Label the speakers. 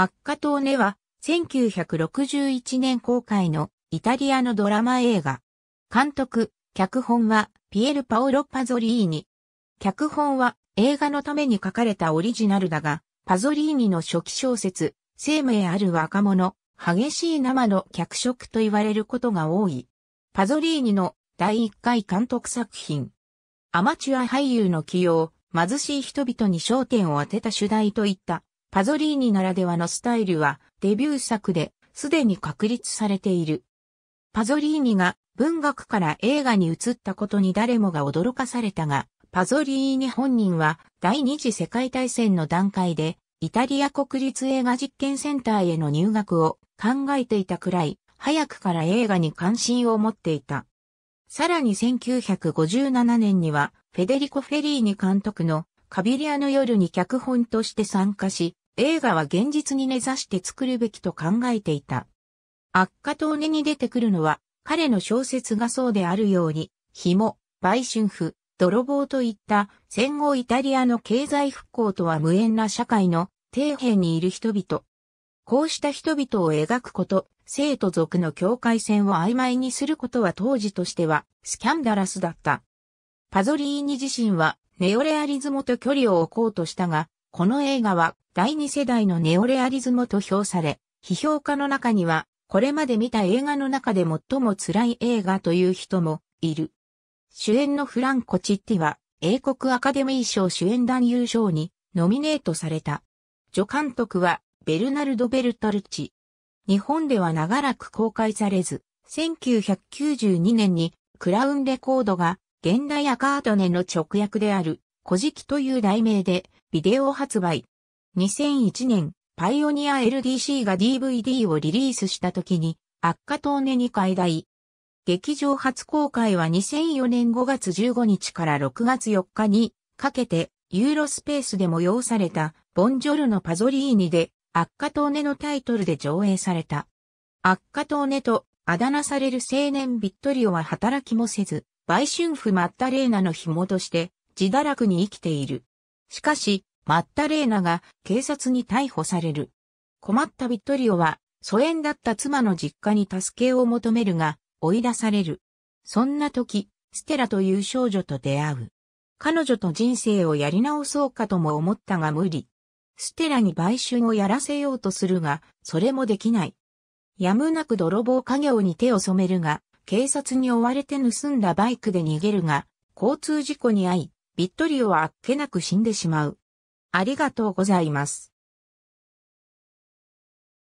Speaker 1: 悪化島根は、1961年公開のイタリアのドラマ映画。監督、脚本はピエル・パオロ・パゾリーニ。脚本は映画のために書かれたオリジナルだが、パゾリーニの初期小説、生命ある若者、激しい生の脚色と言われることが多い。パゾリーニの第1回監督作品。アマチュア俳優の起用、貧しい人々に焦点を当てた主題といったパゾリーニならではのスタイルはデビュー作ですでに確立されている。パゾリーニが文学から映画に移ったことに誰もが驚かされたが、パゾリーニ本人は第二次世界大戦の段階でイタリア国立映画実験センターへの入学を考えていたくらい、早くから映画に関心を持っていた。さらに1957年にはフェデリコ・フェリーニ監督のカビリアの夜に脚本として参加し、映画は現実に根ざして作るべきと考えていた。悪化と根に出てくるのは、彼の小説がそうであるように、紐、売春婦、泥棒といった戦後イタリアの経済復興とは無縁な社会の底辺にいる人々。こうした人々を描くこと、生と族の境界線を曖昧にすることは当時としてはスキャンダラスだった。パゾリーニ自身はネオレアリズムと距離を置こうとしたが、この映画は第二世代のネオレアリズムと評され、批評家の中には、これまで見た映画の中で最も辛い映画という人もいる。主演のフランコ・チッティは、英国アカデミー賞主演男優賞にノミネートされた。助監督は、ベルナルド・ベルトルチ。日本では長らく公開されず、1992年にクラウンレコードが現代アカートネの直訳である古事記という題名でビデオ発売。2001年、パイオニア LDC が DVD をリリースした時に、悪化トーネに解題。劇場初公開は2004年5月15日から6月4日にかけてユーロスペースで催されたボンジョルのパゾリーニで悪化トーネのタイトルで上映された。悪化トーネとあだなされる青年ビットリオは働きもせず、売春婦マッタレーナの紐として自堕落に生きている。しかし、マッタレーナが警察に逮捕される。困ったビットリオは、疎遠だった妻の実家に助けを求めるが、追い出される。そんな時、ステラという少女と出会う。彼女と人生をやり直そうかとも思ったが無理。ステラに売春をやらせようとするが、それもできない。やむなく泥棒家業に手を染めるが、警察に追われて盗んだバイクで逃げるが、交通事故に遭い、ビットリオはあっけなく死んでしまう。ありがとうございます。